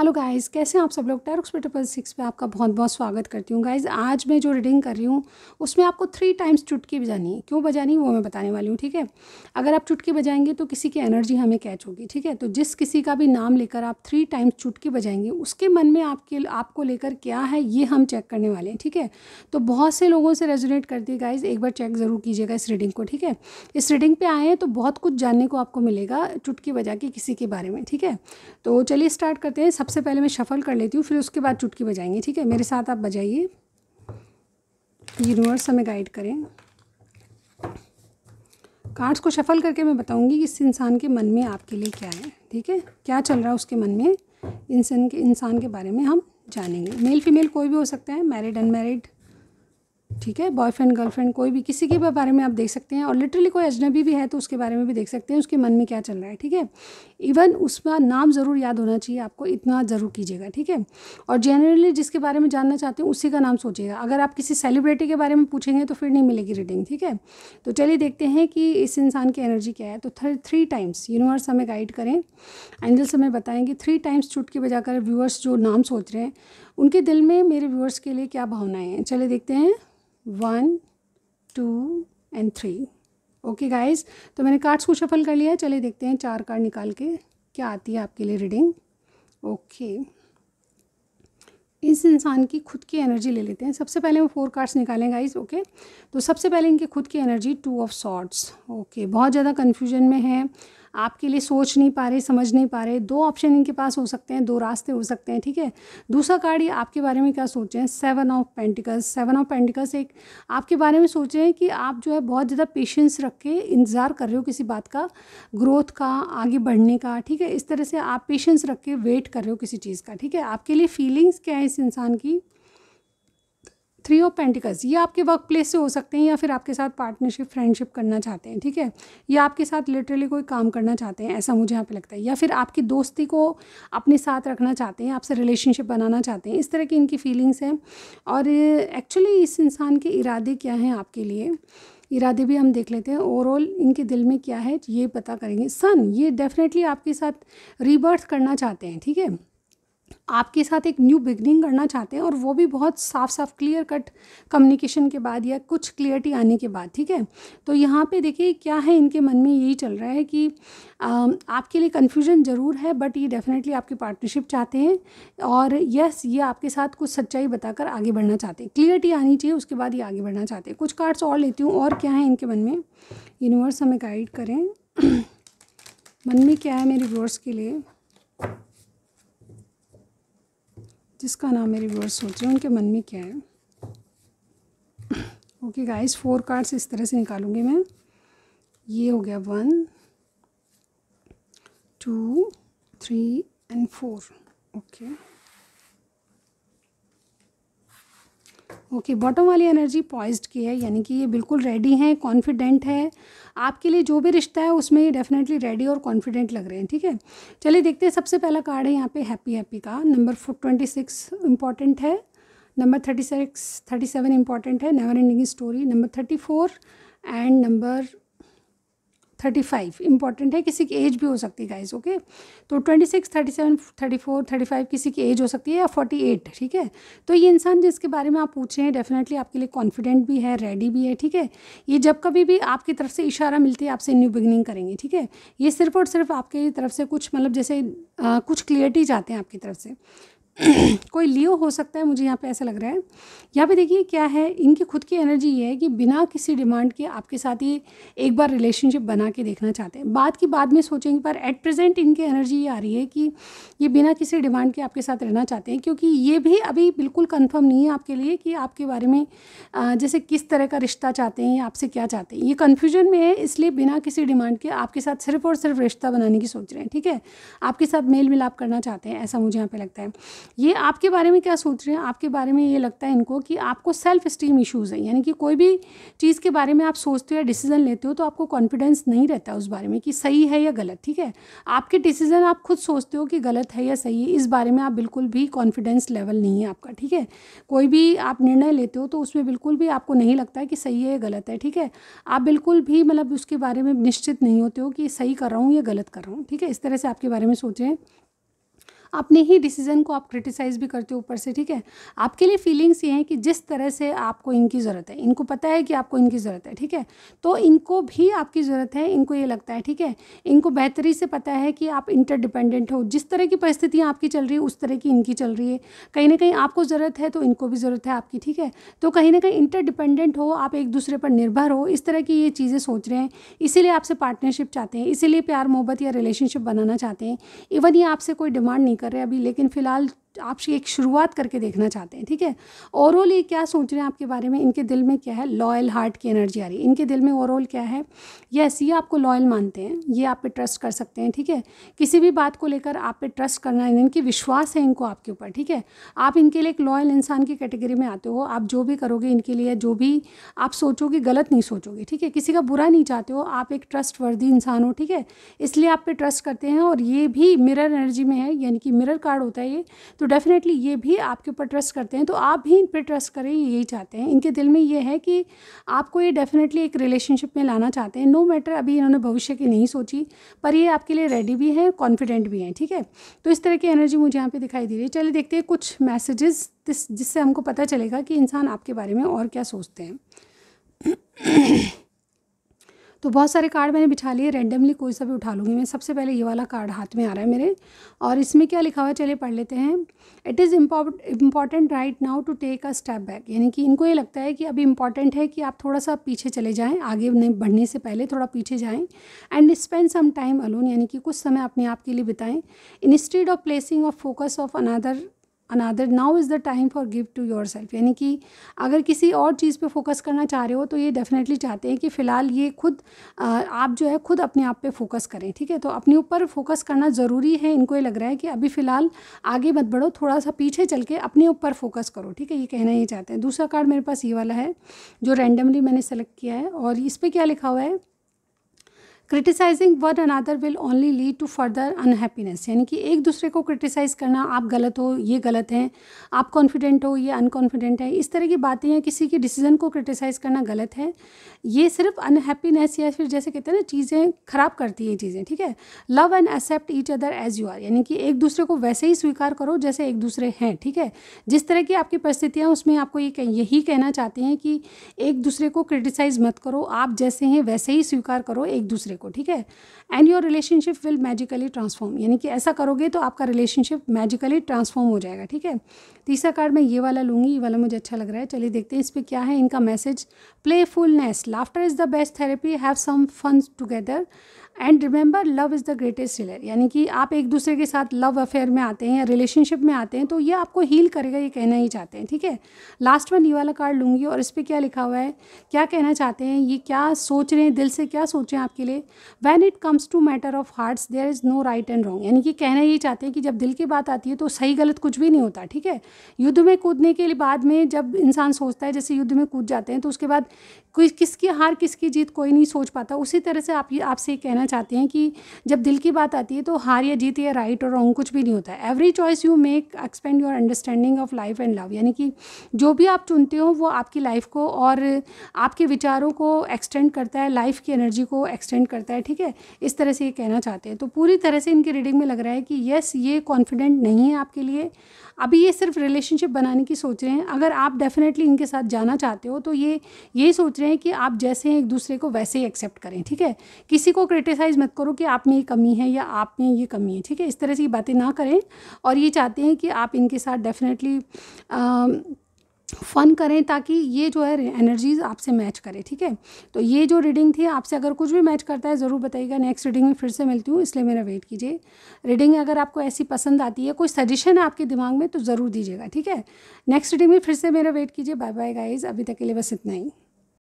hello guys कैसे हैं आप सब लोग टैरोक्स पे ट्रिपल सिक्स पे आपका बहुत बहुत स्वागत करती हूँ गाइस आज मैं जो रीडिंग कर रही हूँ उसमें आपको थ्री टाइम्स चुटकी बजानी है क्यों बजानी वो मैं बताने वाली हूँ ठीक है अगर आप चुटकी बजाएंगे तो किसी की एनर्जी हमें कैच होगी ठीक है तो जिस किसी का भी नाम लेकर आप थ्री टाइम्स चुटकी बजाएंगे उसके मन में आपके आपको लेकर क्या है ये हम चेक करने वाले हैं ठीक है तो बहुत से लोगों से रेजुनेट करती है गाइज़ एक बार चेक ज़रूर कीजिएगा इस रीडिंग को ठीक है इस रीडिंग पर आए हैं तो बहुत कुछ जानने को आपको मिलेगा चुटकी बजा के किसी के बारे में ठीक है तो चलिए स्टार्ट करते हैं सबसे पहले मैं शफ़ल कर लेती हूँ फिर उसके बाद चुटकी बजाएंगे ठीक है मेरे साथ आप बजाइए यूनिवर्स हमें गाइड करें कार्ड्स को शफ़ल करके मैं बताऊंगी कि इस इंसान के मन में आपके लिए क्या है ठीक है क्या चल रहा है उसके मन में इंसान के इंसान के बारे में हम जानेंगे मेल फीमेल कोई भी हो सकता है मैरिड अनमेरिड ठीक है बॉयफ्रेंड गर्लफ्रेंड कोई भी किसी के भी बारे में आप देख सकते हैं और लिटरली कोई अजनबी भी है तो उसके बारे में भी देख सकते हैं उसके मन में क्या चल रहा है ठीक है इवन उसका नाम ज़रूर याद होना चाहिए आपको इतना ज़रूर कीजिएगा ठीक है और जनरली जिसके बारे में जानना चाहते हैं उसी का नाम सोचिएगा अगर आप किसी सेलिब्रिटी के बारे में पूछेंगे तो फिर नहीं मिलेगी रीडिंग ठीक है तो चलिए देखते हैं कि इस इंसान की एनर्जी क्या है तो थ्री टाइम्स यूनिवर्स हमें गाइड करें एंजल्स हमें बताएंगे थ्री टाइम्स चुटके बजाकर व्यूअर्स जो नाम सोच रहे हैं उनके दिल में मेरे व्यूअर्स के लिए क्या भावनाएं हैं चले देखते हैं one two and three okay guys तो मैंने कार्ड्स को शफल कर लिया है चले देखते हैं चार कार्ड निकाल के क्या आती है आपके लिए रीडिंग ओके इस इंसान की खुद की एनर्जी ले लेते हैं सबसे पहले वो फोर कार्ड्स निकालें गाइज ओके तो सबसे पहले इनके खुद की energy two of swords okay बहुत ज़्यादा कन्फ्यूजन में है आपके लिए सोच नहीं पा रहे समझ नहीं पा रहे दो ऑप्शन इनके पास हो सकते हैं दो रास्ते हो सकते हैं ठीक है दूसरा कार्ड ये आपके बारे में क्या सोचें हैं seven of pentacles seven of pentacles एक आपके बारे में सोच रहे हैं कि आप जो है बहुत ज़्यादा पेशेंस रख के इंतज़ार कर रहे हो किसी बात का ग्रोथ का आगे बढ़ने का ठीक है इस तरह से आप पेशेंस रख के वेट कर रहे हो किसी चीज़ का ठीक है आपके लिए फीलिंग्स क्या है इस इंसान की थ्री ऑफ पेंटिकल्स ये आपके वर्क प्लेस से हो सकते हैं या फिर आपके साथ पार्टनरशिप फ्रेंडशिप करना चाहते हैं ठीक है या आपके साथ लिटरली कोई काम करना चाहते हैं ऐसा मुझे यहाँ पे लगता है या फिर आपकी दोस्ती को अपने साथ रखना चाहते हैं आपसे रिलेशनशिप बनाना चाहते हैं इस तरह की इनकी फीलिंग्स हैं और एक्चुअली इस इंसान के इरादे क्या हैं आपके लिए इरादे भी हम देख लेते हैं ओवरऑल इनके दिल में क्या है ये पता करेंगे सन ये डेफिनेटली आपके साथ रीबर्थ करना चाहते हैं ठीक है आपके साथ एक न्यू बिगनिंग करना चाहते हैं और वो भी बहुत साफ साफ क्लियर कट कम्युनिकेशन के बाद या कुछ क्लियरिटी आने के बाद ठीक है तो यहाँ पे देखिए क्या है इनके मन में यही चल रहा है कि आ, आपके लिए कन्फ्यूजन ज़रूर है बट ये डेफिनेटली आपकी पार्टनरशिप चाहते हैं और यस ये आपके साथ कुछ सच्चाई बताकर आगे बढ़ना चाहते हैं क्लियरिटी आनी चाहिए उसके बाद ये आगे बढ़ना चाहते हैं कुछ कार्ड्स और लेती हूँ और क्या है इनके मन में यूनिवर्स हमें गाइड करें मन में क्या है मेरे व्यूअर्स के लिए जिसका नाम मेरी व्यवर्स सोच रहे हैं उनके मन में क्या है ओके गाइस फोर कार्ड्स इस तरह से निकालूंगी मैं ये हो गया one two three and four okay okay bottom वाली एनर्जी पॉइज की है यानी कि ये बिल्कुल रेडी हैं कॉन्फिडेंट है आपके लिए जो भी रिश्ता है उसमें ये डेफिनेटली रेडी और कॉन्फिडेंट लग रहे हैं ठीक है चलिए देखते हैं सबसे पहला कार्ड है यहाँ पे हैप्पी हैप्पी का नंबर ट्वेंटी सिक्स इंपॉर्टेंट है number thirty six thirty seven important है never ending story number thirty four and number thirty five important है किसी की एज भी हो सकती है गाइज ओके तो twenty six thirty seven thirty four thirty five किसी की एज हो सकती है या फोर्टी एट ठीक है तो ये इंसान जिसके बारे में आप रहे हैं डेफिनेटली आपके लिए कॉन्फिडेंट भी है रेडी भी है ठीक है ये जब कभी भी आपकी तरफ से इशारा मिलती है आपसे न्यू बिगनिंग करेंगे ठीक है ये सिर्फ और सिर्फ आपकी तरफ से कुछ मतलब जैसे आ, कुछ क्लियरिटी जाते हैं आपकी तरफ से कोई लियो हो सकता है मुझे यहाँ पे ऐसा लग रहा है यहाँ पे देखिए क्या है इनकी खुद की एनर्जी ये है कि बिना किसी डिमांड के आपके साथ ये एक बार रिलेशनशिप बना के देखना चाहते हैं बाद की बाद में सोचेंगे पर एट प्रेजेंट इनकी एनर्जी ये आ रही है कि ये बिना किसी डिमांड के आपके साथ रहना चाहते हैं क्योंकि ये भी अभी बिल्कुल कन्फर्म नहीं है आपके लिए कि आपके बारे में जैसे किस तरह का रिश्ता चाहते हैं आपसे क्या चाहते हैं ये कन्फ्यूजन में है इसलिए बिना किसी डिमांड के आपके साथ सिर्फ और सिर्फ रिश्ता बनाने की सोच रहे हैं ठीक है आपके साथ मेल मिलाप करना चाहते हैं ऐसा मुझे यहाँ पर लगता है ये आपके बारे में क्या सोच रहे हैं आपके बारे में ये लगता है इनको कि आपको सेल्फ स्टीम इश्यूज़ हैं यानी कि कोई भी चीज़ के बारे में आप सोचते हो या डिसीज़न लेते हो तो आपको कॉन्फिडेंस नहीं रहता उस बारे में कि सही है या गलत ठीक है आपके डिसीज़न आप खुद सोचते हो कि गलत है या सही है इस बारे में आप बिल्कुल भी कॉन्फिडेंस लेवल नहीं है आपका ठीक है कोई भी आप निर्णय लेते हो तो उसमें बिल्कुल भी आपको नहीं लगता है कि सही है या गलत है ठीक है आप बिल्कुल भी मतलब उसके बारे में निश्चित नहीं होते हो कि सही कर रहा हूँ या गलत कर रहा हूँ ठीक है इस तरह से आपके बारे में सोचें अपने ही डिसीज़न को आप क्रिटिसाइज़ भी करते हो ऊपर से ठीक है आपके लिए फीलिंग्स ये हैं कि जिस तरह से आपको इनकी ज़रूरत है इनको पता है कि आपको इनकी ज़रूरत है ठीक है तो इनको भी आपकी ज़रूरत है इनको ये लगता है ठीक है इनको बेहतरी से पता है कि आप इंटरडिपेंडेंट हो जिस तरह की परिस्थितियाँ आपकी चल रही है उस तरह की इनकी चल रही है कहीं ना कहीं आपको ज़रूरत है तो इनको भी ज़रूरत है आपकी ठीक है तो कहीं ना कहीं इंटरडिपेंडेंट हो आप एक दूसरे पर निर्भर हो इस तरह की ये चीज़ें सोच रहे हैं इसीलिए आपसे पार्टनरशिप चाहते हैं इसीलिए प्यार मोहब्बत या रिलेशनशिप बनाना चाहते हैं इवन ये आपसे कोई डिमांड नहीं कर रहे अभी लेकिन फ़िलहाल आप एक शुरुआत करके देखना चाहते हैं ठीक है ओवरऑल ये क्या सोच रहे हैं आपके बारे में इनके दिल में क्या है लॉयल हार्ट की एनर्जी आ रही है इनके दिल में ओवरऑल क्या है यस ये आपको लॉयल मानते हैं ये आप पे ट्रस्ट कर सकते हैं ठीक है किसी भी बात को लेकर आप पे ट्रस्ट करना इनकी विश्वास है इनको आपके ऊपर ठीक है आप इनके लिए एक लॉयल इंसान की कैटेगरी में आते हो आप जो भी करोगे इनके लिए जो भी आप सोचोगे गलत नहीं सोचोगे ठीक है किसी का बुरा नहीं चाहते हो आप एक ट्रस्ट वर्दी इंसान हो ठीक है इसलिए आप पे ट्रस्ट करते हैं और ये भी मिरर एनर्जी में है यानी कि मिरर कार्ड होता है ये तो डेफ़िनेटली ये भी आपके ऊपर ट्रस्ट करते हैं तो आप भी इन पर ट्रस्ट करें यही चाहते हैं इनके दिल में ये है कि आपको ये डेफ़िनेटली एक रिलेशनशिप में लाना चाहते हैं नो no मैटर अभी इन्होंने भविष्य की नहीं सोची पर ये आपके लिए रेडी भी हैं कॉन्फिडेंट भी हैं ठीक है तो इस तरह की एनर्जी मुझे यहाँ पर दिखाई दे रही है चलिए देखते हैं कुछ मैसेजेस जिससे हमको पता चलेगा कि इंसान आपके बारे में और क्या सोचते हैं तो बहुत सारे कार्ड मैंने बिठा लिए रैंडमली कोई सा भी उठा लूँगी मैं सबसे पहले ये वाला कार्ड हाथ में आ रहा है मेरे और इसमें क्या लिखा हुआ है चलिए पढ़ लेते हैं it is important right now to take a step back यानी कि इनको ये लगता है कि अभी इम्पॉर्टेंट है कि आप थोड़ा सा पीछे चले जाएँ आगे बढ़ने से पहले थोड़ा पीछे जाएँ and spend some time alone यानी कि कुछ समय अपने आप के लिए बिताएं instead of placing of focus of another another now is the time for give to yourself यानी कि अगर किसी और चीज़ पे फोकस करना चाह रहे हो तो ये डेफिनेटली चाहते हैं कि फ़िलहाल ये खुद आप जो है खुद अपने आप पे फोकस करें ठीक है तो अपने ऊपर फोकस करना ज़रूरी है इनको ये लग रहा है कि अभी फ़िलहाल आगे मत बढ़ो थोड़ा सा पीछे चल के अपने ऊपर फोकस करो ठीक है ये कहना ही चाहते हैं दूसरा कार्ड मेरे पास ये वाला है जो रैंडमली मैंने सेलेक्ट किया है और इस पर क्या लिखा हुआ है criticising one other will only lead to further unhappiness यानी कि एक दूसरे को क्रिटिसाइज़ करना आप गलत हो ये गलत हैं आप कॉन्फिडेंट हो ये अनकॉन्फिडेंट है इस तरह की बातें या किसी के डिसीज़न को क्रिटिसाइज़ करना गलत है ये सिर्फ अनहैप्पीनेस या फिर जैसे कहते हैं ना चीज़ें ख़राब करती हैं चीज़ें ठीक है love and accept each other as you are यानी कि एक दूसरे को वैसे ही स्वीकार करो जैसे एक दूसरे हैं ठीक है जिस तरह की आपकी परिस्थितियाँ उसमें आपको ये यही कहना चाहते हैं कि एक दूसरे को क्रिटिसाइज़ मत करो आप जैसे हैं वैसे ही स्वीकार करो एक दूसरे को ठीक है and your relationship will magically transform यानी कि ऐसा करोगे तो आपका रिलेशनशिप मैजिकली ट्रांसफॉर्म हो जाएगा ठीक है तीसरा कार्ड मैं ये वाला लूँगी ये वाला मुझे अच्छा लग रहा है चलिए देखते हैं इस पर क्या है इनका message playfulness laughter is the best therapy have some fun together and remember love is the greatest healer यानी कि आप एक दूसरे के साथ लव अफेयर में आते हैं या रिलेशनशिप में आते हैं तो ये आपको हील करेगा ये कहना ही चाहते हैं ठीक है लास्ट में ये वाला कार्ड लूँगी और इस पर क्या लिखा हुआ है क्या कहना चाहते हैं ये क्या सोच रहे हैं दिल से क्या सोच रहे हैं आपके लिए when it comes to matter of hearts there is no right and wrong यानी कि कहना ये चाहते हैं कि जब दिल की बात आती है तो सही गलत कुछ भी नहीं होता ठीक है युद्ध में कूदने के लिए बाद में जब इंसान सोचता है जैसे युद्ध में कूद जाते हैं तो उसके बाद कोई किसकी हार किसकी जीत कोई नहीं सोच पाता उसी तरह से आप आपसे कहना चाहते हैं कि जब दिल की बात आती है तो हार या जीत या राइट और रॉन्ग कुछ भी नहीं होता every choice you make expand your understanding of life and love यानी कि जो भी आप चुनते हो वो आपकी लाइफ को और आपके विचारों को एक्सटेंड करता है लाइफ की एनर्जी को एक्सटेंड करता है ठीक है इस तरह से ये कहना चाहते हैं तो पूरी तरह से इनकी रीडिंग में लग रहा है कि येस ये कॉन्फिडेंट नहीं है आपके लिए अभी ये सिर्फ रिलेशनशिप बनाने की सोच रहे हैं अगर आप डेफिनेटली इनके साथ जाना चाहते हो तो ये यही सोच रहे हैं कि आप जैसे हैं एक दूसरे को वैसे ही एक्सेप्ट करें ठीक है किसी को क्रिटिस क्रिटिसाइज़ मत करो कि आप में ये कमी है या आप में ये कमी है ठीक है इस तरह से ये बातें ना करें और ये चाहते हैं कि आप इनके साथ डेफिनेटली फ़न करें ताकि ये जो है एनर्जीज आपसे मैच करे ठीक है तो ये जो रीडिंग थी आपसे अगर कुछ भी मैच करता है ज़रूर बताइएगा नेक्स्ट रीडिंग में फिर से मिलती हूँ इसलिए मेरा वेट कीजिए रीडिंग अगर आपको ऐसी पसंद आती है कोई सजेशन है आपके दिमाग में तो ज़रूर दीजिएगा ठीक है नेक्स्ट रीडिंग में फिर से मेरा वेट कीजिए बाय बाय गाइज अभी तक के लिए बस इतना ही